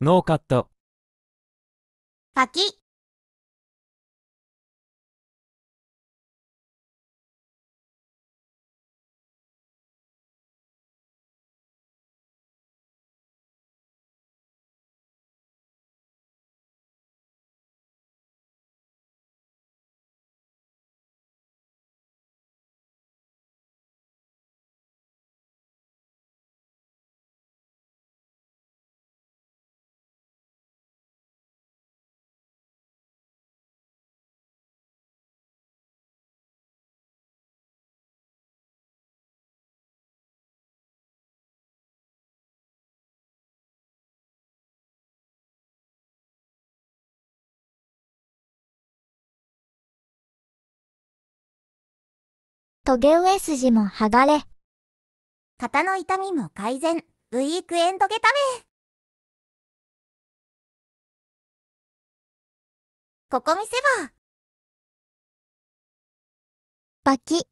ノーカット。パキットゲ上筋も剥がれ。肩の痛みも改善、ウィークエンドゲタメ。ここ見せば。バキ。